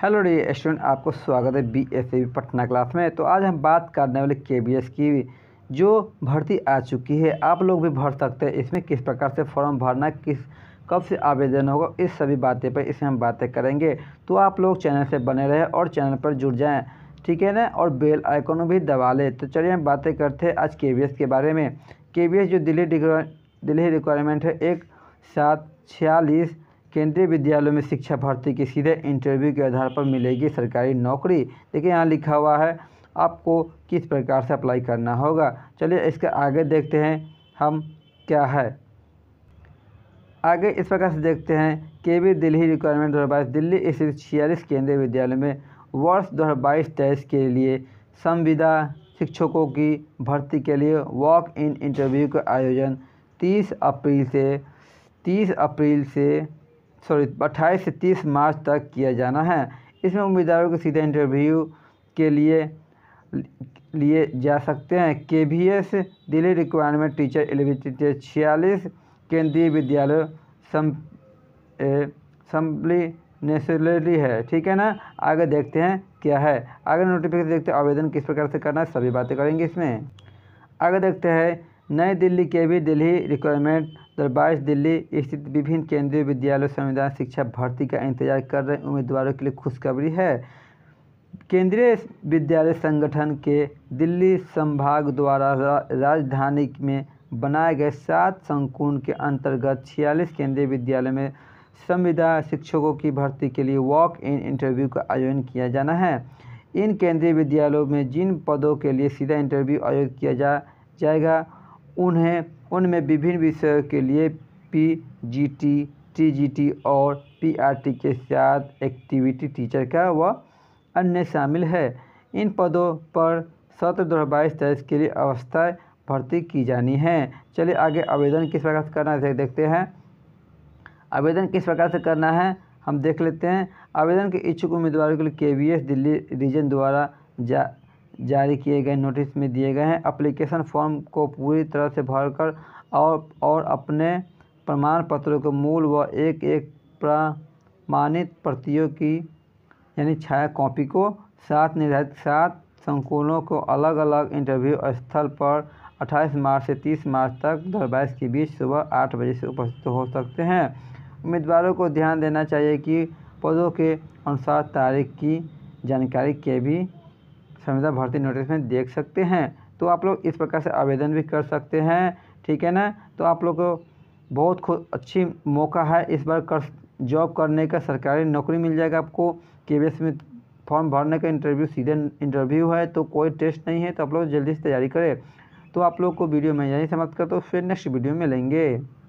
hello dear student आपको स्वागत है बी एस पटना क्लास में तो आज हम बात करने वाले के बी एस की जो भर्ती आ चुकी है आप लोग भी भर सकते हैं इसमें किस प्रकार से फॉर्म भरना किस कब से आवेदन होगा इस सभी बातें पर इसमें हम बातें करेंगे तो आप लोग चैनल से बने रहें और चैनल पर जुड़ जाएँ ठीक है ना और बेल आइकन भी दबा लें तो चलिए हम बातें करते हैं आज के के बारे में के जो दिल्ली दिल्ली रिक्वायरमेंट है एक सात छियालीस केंद्रीय विद्यालयों में शिक्षा भर्ती के सीधे इंटरव्यू के आधार पर मिलेगी सरकारी नौकरी देखिए यहाँ लिखा हुआ है आपको किस प्रकार से अप्लाई करना होगा चलिए इसके आगे देखते हैं हम क्या है आगे इस प्रकार से देखते हैं के वी दिल्ली रिक्वायरमेंट दो हज़ार बाईस दिल्ली स्थित छियालीस केंद्रीय विद्यालय में वर्ष दो हज़ार बाईस तेईस के लिए संविदा शिक्षकों की भर्ती के लिए वॉक इन इंटरव्यू का आयोजन 30 अप्रैल से 30 अप्रैल से सॉरी अट्ठाईस से तीस मार्च तक किया जाना है इसमें उम्मीदवारों को सीधे इंटरव्यू के लिए लिए जा सकते हैं K B S Delhi requirement teacher elevated छियालीस केंद्रीय विद्यालय सम सम्पली नेसेसरी है ठीक है ना आगे देखते हैं क्या है आगे नोटिफिकेशन देखते हैं आवेदन किस प्रकार से करना है सभी बातें करेंगे इसमें आगे देखते हैं नई दिल्ली के भी दिल्ली रिक्वायरमेंट दो बाईस दिल्ली स्थित विभिन्न केंद्रीय विद्यालय संविधान शिक्षा भर्ती का इंतजार कर रहे उम्मीदवारों के लिए खुशखबरी है केंद्रीय विद्यालय संगठन के दिल्ली संभाग द्वारा राजधानी में बनाए गए सात संकुल के अंतर्गत छियालीस केंद्रीय विद्यालय में संविदा शिक्षकों की भर्ती के लिए वॉक इन इंटरव्यू का आयोजन किया जाना है इन केंद्रीय विद्यालयों में जिन पदों के लिए सीधा इंटरव्यू आयोजित किया जा जाएगा उन्हें उनमें विभिन्न विषयों के लिए P G T T G T और पी आर टी के साथ एक्टिविटी टीचर का व अन्य शामिल है इन पदों पर सत्र दो हज़ार बाईस तेईस के लिए अवस्थाएँ भर्ती की जानी है चलिए आगे आवेदन किस प्रकार से करना है देखते हैं आवेदन किस प्रकार से करना है हम देख लेते हैं आवेदन के इच्छुक उम्मीदवारों के लिए के दिल्ली रीजन द्वारा जा जारी किए गए नोटिस में दिए गए हैं अप्लीकेशन फॉर्म को पूरी तरह से भरकर और और अपने प्रमाण पत्रों को मूल व एक एक प्रमाणित प्रतियों की यानी छाया कॉपी को सात निर्धारित सात संकुलों को अलग अलग इंटरव्यू स्थल पर 28 मार्च से 30 मार्च तक दरबाइस के बीच सुबह आठ बजे से उपस्थित हो सकते हैं उम्मीदवारों को ध्यान देना चाहिए कि पदों के अनुसार तारीख की जानकारी के भी संविदा भर्ती नोटिस में देख सकते हैं तो आप लोग इस प्रकार से आवेदन भी कर सकते हैं ठीक है ना तो आप लोग को बहुत खुद अच्छी मौका है इस बार कर जॉब करने का सरकारी नौकरी मिल जाएगा आपको के में फॉर्म भरने का इंटरव्यू सीधे इंटरव्यू है तो कोई टेस्ट नहीं है तो आप लोग जल्दी से तैयारी करें तो आप लोग को वीडियो में यहीं समाप्त करता हूँ फिर नेक्स्ट वीडियो में लेंगे